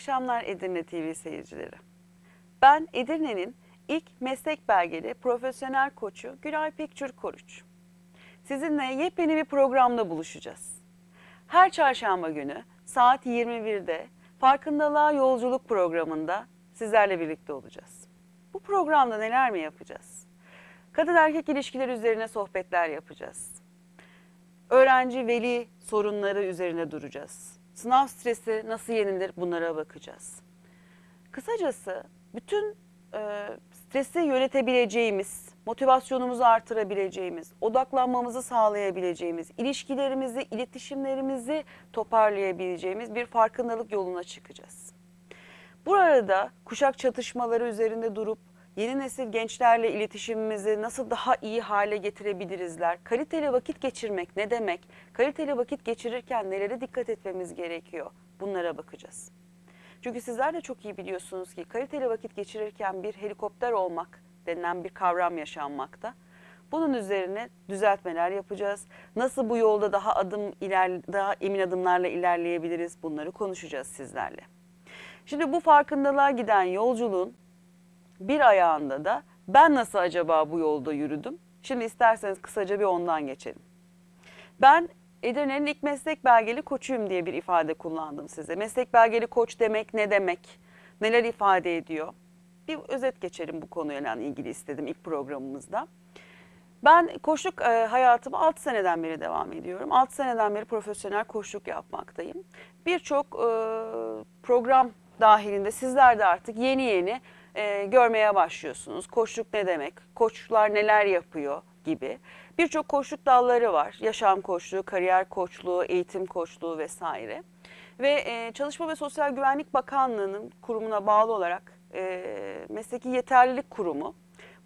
akşamlar Edirne TV seyircileri. Ben Edirne'nin ilk meslek belgeli profesyonel koçu Gülay Pekçür Koruç. Sizinle yepyeni bir programda buluşacağız. Her çarşamba günü saat 21'de Farkındalığa Yolculuk programında sizlerle birlikte olacağız. Bu programda neler mi yapacağız? Kadın erkek ilişkileri üzerine sohbetler yapacağız. Öğrenci veli sorunları üzerine duracağız Sınav stresi nasıl yenilir bunlara bakacağız. Kısacası bütün e, stresi yönetebileceğimiz, motivasyonumuzu artırabileceğimiz, odaklanmamızı sağlayabileceğimiz, ilişkilerimizi, iletişimlerimizi toparlayabileceğimiz bir farkındalık yoluna çıkacağız. Burada kuşak çatışmaları üzerinde durup yeni nesil gençlerle iletişimimizi nasıl daha iyi hale getirebilirizler? Kaliteli vakit geçirmek ne demek? Kaliteli vakit geçirirken nelere dikkat etmemiz gerekiyor? Bunlara bakacağız. Çünkü sizler de çok iyi biliyorsunuz ki kaliteli vakit geçirirken bir helikopter olmak denilen bir kavram yaşanmakta. Bunun üzerine düzeltmeler yapacağız. Nasıl bu yolda daha adım iler, daha emin adımlarla ilerleyebiliriz? Bunları konuşacağız sizlerle. Şimdi bu farkındalığa giden yolculuğun bir ayağında da ben nasıl acaba bu yolda yürüdüm? Şimdi isterseniz kısaca bir ondan geçelim. Ben Edirne'nin ilk meslek belgeli koçuyum diye bir ifade kullandım size. Meslek belgeli koç demek ne demek? Neler ifade ediyor? Bir özet geçelim bu konuyla ilgili istedim ilk programımızda. Ben koşluk e, hayatımı 6 seneden beri devam ediyorum. 6 seneden beri profesyonel koşluk yapmaktayım. Birçok e, program dahilinde sizler de artık yeni yeni e, görmeye başlıyorsunuz. Koçluk ne demek? Koçlar neler yapıyor gibi. Birçok koçluk dalları var. Yaşam koçluğu, kariyer koçluğu, eğitim koçluğu vesaire. Ve e, Çalışma ve Sosyal Güvenlik Bakanlığı'nın kurumuna bağlı olarak e, Mesleki Yeterlilik Kurumu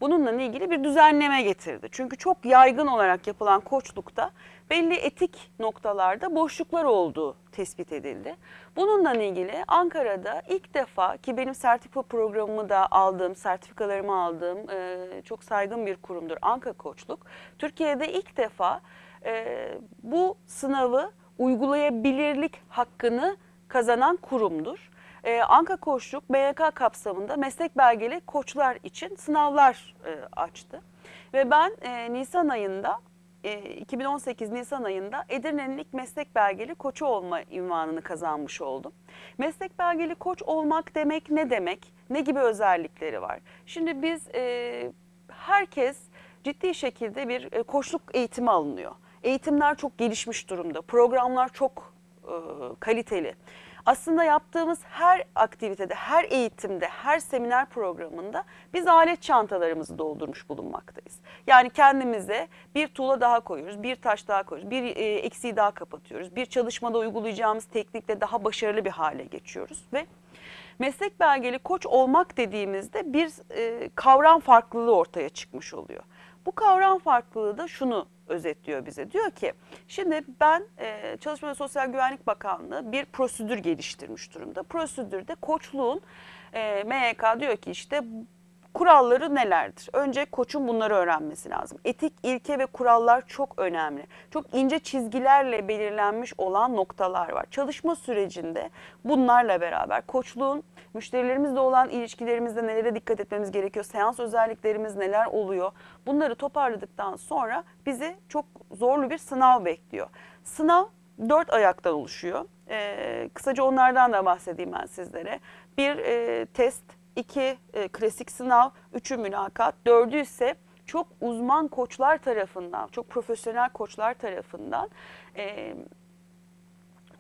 bununla ilgili bir düzenleme getirdi. Çünkü çok yaygın olarak yapılan koçlukta belli etik noktalarda boşluklar olduğu tespit edildi. Bununla ilgili Ankara'da ilk defa ki benim sertifika programımı da aldığım, sertifikalarımı aldığım e, çok saygın bir kurumdur Anka Koçluk. Türkiye'de ilk defa e, bu sınavı uygulayabilirlik hakkını kazanan kurumdur e, Anka Koçluk BYK kapsamında meslek belgeli koçlar için sınavlar e, açtı. Ve ben e, Nisan ayında 2018 e, Nisan ayında Edirne'nin ilk meslek belgeli koçu olma ünvanını kazanmış oldum. Meslek belgeli koç olmak demek ne demek? Ne gibi özellikleri var? Şimdi biz e, herkes ciddi şekilde bir e, koçluk eğitimi alınıyor. Eğitimler çok gelişmiş durumda. Programlar çok e, kaliteli. Aslında yaptığımız her aktivitede, her eğitimde, her seminer programında biz alet çantalarımızı doldurmuş bulunmaktayız. Yani kendimize bir tuğla daha koyuyoruz, bir taş daha koyuyoruz, bir e, eksiği daha kapatıyoruz. Bir çalışmada uygulayacağımız teknikle daha başarılı bir hale geçiyoruz ve meslek belgeli koç olmak dediğimizde bir e, kavram farklılığı ortaya çıkmış oluyor. Bu kavram farklılığı da şunu özetliyor bize. Diyor ki şimdi ben e, Çalışma ve Sosyal Güvenlik Bakanlığı bir prosedür geliştirmiş durumda. Prosedürde koçluğun e, MYK diyor ki işte Kuralları nelerdir? Önce koçun bunları öğrenmesi lazım. Etik ilke ve kurallar çok önemli. Çok ince çizgilerle belirlenmiş olan noktalar var. Çalışma sürecinde bunlarla beraber koçluğun müşterilerimizle olan ilişkilerimizde nelere dikkat etmemiz gerekiyor? Seans özelliklerimiz neler oluyor? Bunları toparladıktan sonra bizi çok zorlu bir sınav bekliyor. Sınav dört ayaktan oluşuyor. Ee, kısaca onlardan da bahsedeyim ben sizlere. Bir e, test, iki e, klasik sınav, üçü mülakat, dördü ise çok uzman koçlar tarafından, çok profesyonel koçlar tarafından e,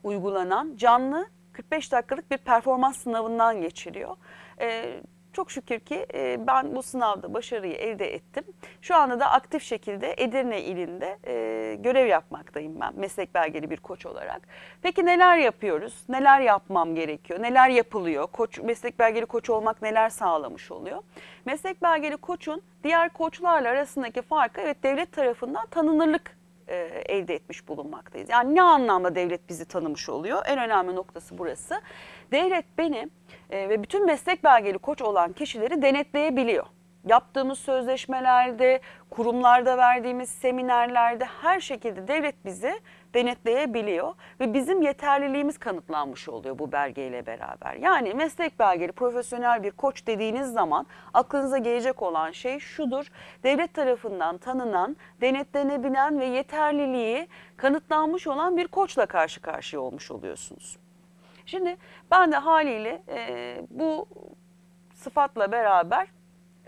uygulanan canlı 45 dakikalık bir performans sınavından geçiriyor. E, çok şükür ki e, ben bu sınavda başarıyı elde ettim. Şu anda da aktif şekilde Edirne ilinde e, görev yapmaktayım ben meslek belgeli bir koç olarak. Peki neler yapıyoruz? Neler yapmam gerekiyor? Neler yapılıyor? Koç, meslek belgeli koç olmak neler sağlamış oluyor? Meslek belgeli koçun diğer koçlarla arasındaki farkı evet devlet tarafından tanınırlık e, elde etmiş bulunmaktayız. Yani ne anlamda devlet bizi tanımış oluyor? En önemli noktası burası devlet beni e, ve bütün meslek belgeli koç olan kişileri denetleyebiliyor. Yaptığımız sözleşmelerde, kurumlarda verdiğimiz seminerlerde her şekilde devlet bizi denetleyebiliyor ve bizim yeterliliğimiz kanıtlanmış oluyor bu belgeyle beraber. Yani meslek belgeli profesyonel bir koç dediğiniz zaman aklınıza gelecek olan şey şudur. Devlet tarafından tanınan, denetlenebilen ve yeterliliği kanıtlanmış olan bir koçla karşı karşıya olmuş oluyorsunuz. Şimdi ben de haliyle e, bu sıfatla beraber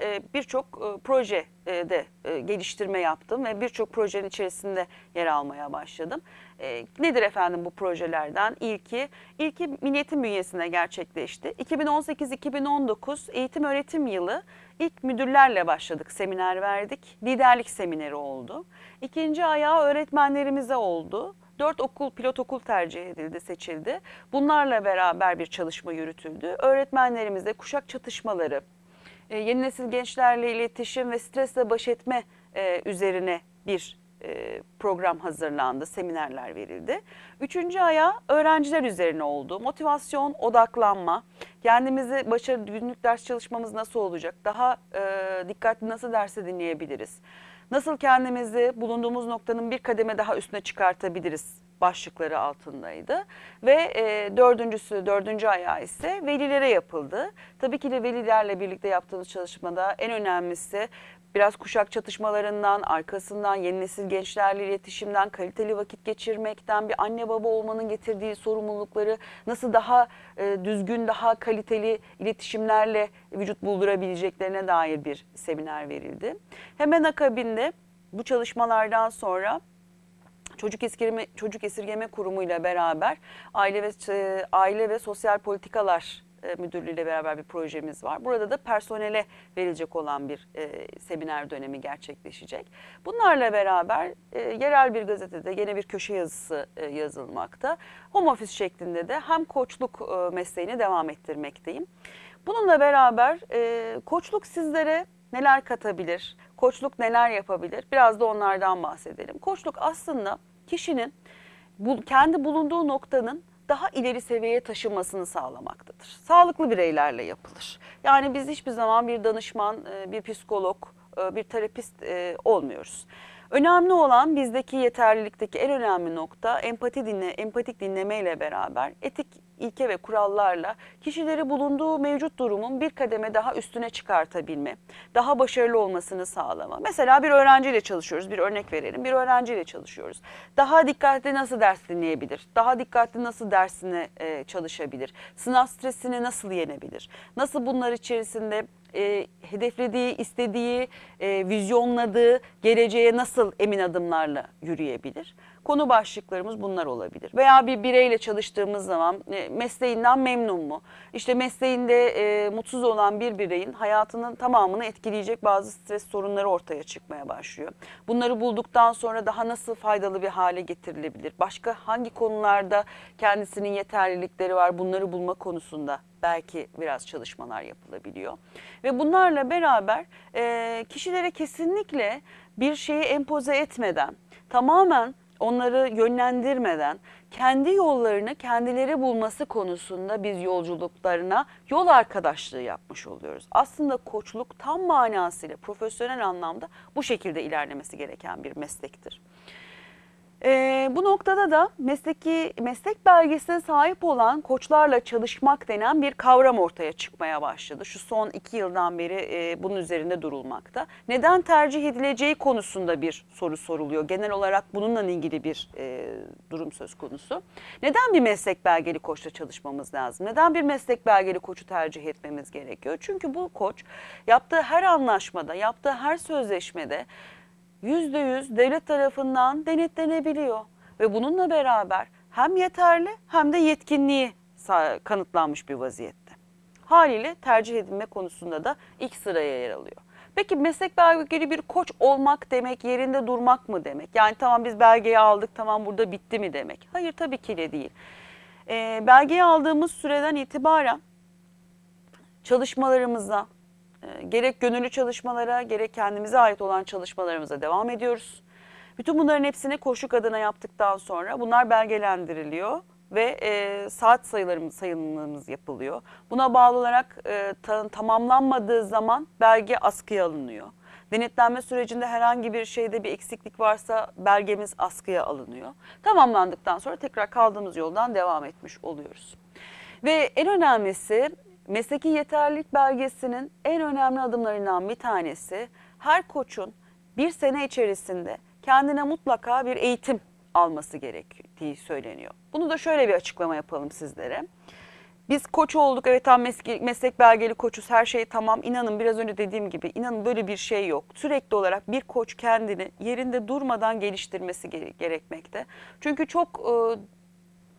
e, birçok e, projede e, e, geliştirme yaptım ve birçok projenin içerisinde yer almaya başladım. E, nedir efendim bu projelerden? İlki, ilki milletin bünyesinde gerçekleşti. 2018-2019 eğitim öğretim yılı ilk müdürlerle başladık, seminer verdik. Liderlik semineri oldu. İkinci ayağı öğretmenlerimize oldu. 4 okul pilot okul tercih edildi, seçildi. Bunlarla beraber bir çalışma yürütüldü. Öğretmenlerimizde kuşak çatışmaları, e, yeni nesil gençlerle iletişim ve stresle baş etme e, üzerine bir e, program hazırlandı, seminerler verildi. Üçüncü aya öğrenciler üzerine oldu. Motivasyon, odaklanma, kendimizi başarı, günlük ders çalışmamız nasıl olacak, daha dikkatli nasıl dersi dinleyebiliriz. Nasıl kendimizi bulunduğumuz noktanın bir kademe daha üstüne çıkartabiliriz başlıkları altındaydı. Ve e, dördüncüsü, dördüncü ayağı ise velilere yapıldı. Tabii ki de velilerle birlikte yaptığımız çalışmada en önemlisi biraz kuşak çatışmalarından, arkasından yeni nesil gençlerle iletişimden, kaliteli vakit geçirmekten, bir anne baba olmanın getirdiği sorumlulukları nasıl daha e, düzgün, daha kaliteli iletişimlerle vücut buldurabileceklerine dair bir seminer verildi. Hemen akabinde bu çalışmalardan sonra Çocuk Esirgeme, Çocuk Esirgeme Kurumu ile beraber Aile ve e, Aile ve Sosyal Politikalar e, Müdürlüğü ile beraber bir projemiz var. Burada da personele verilecek olan bir e, seminer dönemi gerçekleşecek. Bunlarla beraber e, yerel bir gazetede yine bir köşe yazısı e, yazılmakta. Home office şeklinde de hem koçluk e, mesleğini devam ettirmekteyim. Bununla beraber e, koçluk sizlere neler katabilir, koçluk neler yapabilir biraz da onlardan bahsedelim. Koçluk aslında kişinin bu, kendi bulunduğu noktanın daha ileri seviyeye taşınmasını sağlamaktadır. Sağlıklı bireylerle yapılır. Yani biz hiçbir zaman bir danışman, e, bir psikolog, e, bir terapist e, olmuyoruz. Önemli olan bizdeki yeterlilikteki en önemli nokta empati dinle, empatik dinleme ile beraber etik ilke ve kurallarla kişileri bulunduğu mevcut durumun bir kademe daha üstüne çıkartabilme, daha başarılı olmasını sağlama. Mesela bir öğrenciyle çalışıyoruz, bir örnek verelim. Bir öğrenciyle çalışıyoruz. Daha dikkatli nasıl ders dinleyebilir? Daha dikkatli nasıl dersine e, çalışabilir? Sınav stresini nasıl yenebilir? Nasıl bunlar içerisinde e, hedeflediği, istediği, e, vizyonladığı geleceğe nasıl emin adımlarla yürüyebilir? Konu başlıklarımız bunlar olabilir. Veya bir bireyle çalıştığımız zaman e, mesleğinden memnun mu? İşte mesleğinde e, mutsuz olan bir bireyin hayatının tamamını etkileyecek bazı stres sorunları ortaya çıkmaya başlıyor. Bunları bulduktan sonra daha nasıl faydalı bir hale getirilebilir? Başka hangi konularda kendisinin yeterlilikleri var? Bunları bulma konusunda belki biraz çalışmalar yapılabiliyor. Ve bunlarla beraber e, kişilere kesinlikle bir şeyi empoze etmeden tamamen onları yönlendirmeden kendi yollarını kendileri bulması konusunda biz yolculuklarına yol arkadaşlığı yapmış oluyoruz. Aslında koçluk tam manasıyla profesyonel anlamda bu şekilde ilerlemesi gereken bir meslektir. Ee, bu noktada da mesleki meslek belgesine sahip olan koçlarla çalışmak denen bir kavram ortaya çıkmaya başladı. Şu son iki yıldan beri e, bunun üzerinde durulmakta. Neden tercih edileceği konusunda bir soru soruluyor. Genel olarak bununla ilgili bir e, durum söz konusu. Neden bir meslek belgeli koçla çalışmamız lazım? Neden bir meslek belgeli koçu tercih etmemiz gerekiyor? Çünkü bu koç yaptığı her anlaşmada, yaptığı her sözleşmede %100 devlet tarafından denetlenebiliyor. Ve bununla beraber hem yeterli hem de yetkinliği kanıtlanmış bir vaziyette. Haliyle tercih edilme konusunda da ilk sıraya yer alıyor. Peki meslek belgeli bir koç olmak demek yerinde durmak mı demek? Yani tamam biz belgeyi aldık tamam burada bitti mi demek? Hayır tabii ki de değil. E, belgeyi aldığımız süreden itibaren çalışmalarımıza, ee, gerek gönüllü çalışmalara gerek kendimize ait olan çalışmalarımıza devam ediyoruz. Bütün bunların hepsini koşuk adına yaptıktan sonra bunlar belgelendiriliyor ve e, saat sayılarımız sayımlarımız yapılıyor. Buna bağlı olarak e, ta, tamamlanmadığı zaman belge askıya alınıyor. Denetlenme sürecinde herhangi bir şeyde bir eksiklik varsa belgemiz askıya alınıyor. Tamamlandıktan sonra tekrar kaldığımız yoldan devam etmiş oluyoruz. Ve en önemlisi Mesleki yeterlilik belgesinin en önemli adımlarından bir tanesi her koçun bir sene içerisinde kendine mutlaka bir eğitim alması gerektiği söyleniyor. Bunu da şöyle bir açıklama yapalım sizlere. Biz koç olduk evet tam meslek, meslek belgeli koçuz her şey tamam inanın biraz önce dediğim gibi inanın böyle bir şey yok. Sürekli olarak bir koç kendini yerinde durmadan geliştirmesi gere gerekmekte. Çünkü çok e,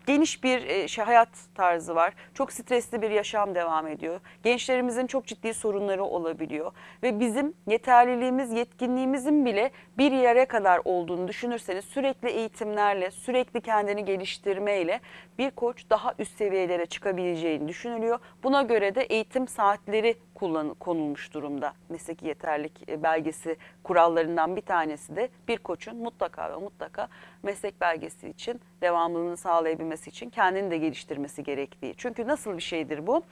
geniş bir e, şey, hayat tarzı var. Çok stresli bir yaşam devam ediyor. Gençlerimizin çok ciddi sorunları olabiliyor. Ve bizim yeterliliğimiz, yetkinliğimizin bile bir yere kadar olduğunu düşünürseniz sürekli eğitimlerle, sürekli kendini geliştirmeyle bir koç daha üst seviyelere çıkabileceğini düşünülüyor. Buna göre de eğitim saatleri kullan konulmuş durumda. Mesleki yeterlik e, belgesi kurallarından bir tanesi de bir koçun mutlaka ve mutlaka meslek belgesi için devamlılığını sağlayabilmesi geliştirmesi için kendini de geliştirmesi gerektiği. Çünkü nasıl bir şeydir bu?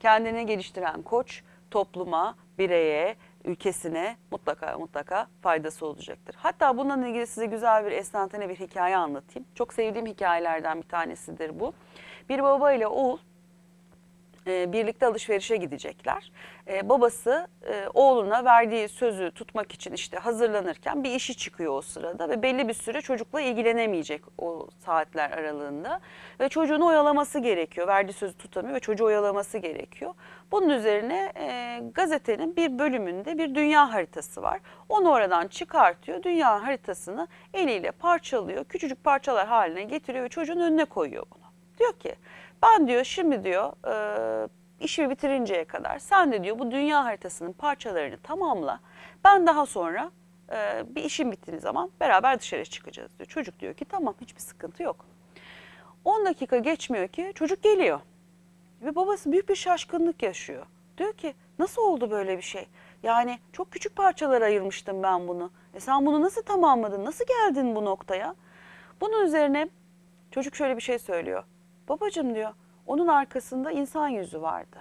Kendini geliştiren koç topluma, bireye, ülkesine mutlaka mutlaka faydası olacaktır. Hatta bununla ilgili size güzel bir esnafane bir hikaye anlatayım. Çok sevdiğim hikayelerden bir tanesidir bu. Bir baba ile oğul e, birlikte alışverişe gidecekler. E, babası e, oğluna verdiği sözü tutmak için işte hazırlanırken bir işi çıkıyor o sırada ve belli bir süre çocukla ilgilenemeyecek o saatler aralığında ve çocuğunu oyalaması gerekiyor. Verdiği sözü tutamıyor ve çocuğu oyalaması gerekiyor. Bunun üzerine gazetenin bir bölümünde bir dünya haritası var. Onu oradan çıkartıyor. Dünya haritasını eliyle parçalıyor. Küçücük parçalar haline getiriyor ve çocuğun önüne koyuyor bunu. Diyor ki ben diyor şimdi diyor e, işimi bitirinceye kadar sen de diyor bu dünya haritasının parçalarını tamamla. Ben daha sonra e, bir işim bittiği zaman beraber dışarı çıkacağız diyor. Çocuk diyor ki tamam hiçbir sıkıntı yok. 10 dakika geçmiyor ki çocuk geliyor. Ve babası büyük bir şaşkınlık yaşıyor. Diyor ki nasıl oldu böyle bir şey? Yani çok küçük parçalara ayırmıştım ben bunu. E sen bunu nasıl tamamladın? Nasıl geldin bu noktaya? Bunun üzerine çocuk şöyle bir şey söylüyor. Babacım diyor onun arkasında insan yüzü vardı.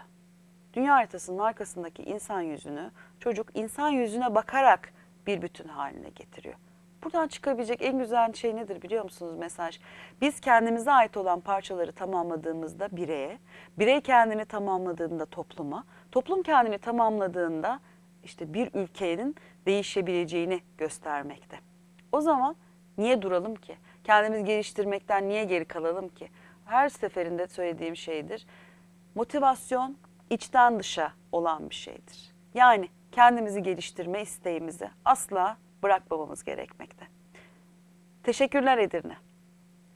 Dünya haritasının arkasındaki insan yüzünü çocuk insan yüzüne bakarak bir bütün haline getiriyor. Buradan çıkabilecek en güzel şey nedir biliyor musunuz mesaj? Biz kendimize ait olan parçaları tamamladığımızda bireye, birey kendini tamamladığında topluma, toplum kendini tamamladığında işte bir ülkenin değişebileceğini göstermekte. O zaman niye duralım ki? Kendimizi geliştirmekten niye geri kalalım ki? her seferinde söylediğim şeydir. Motivasyon içten dışa olan bir şeydir. Yani kendimizi geliştirme isteğimizi asla bırakmamamız gerekmekte. Teşekkürler Edirne.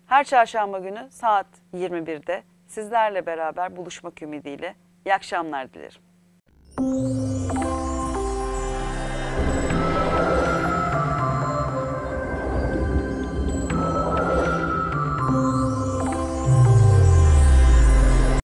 Her çarşamba günü saat 21'de sizlerle beraber buluşmak ümidiyle iyi akşamlar dilerim.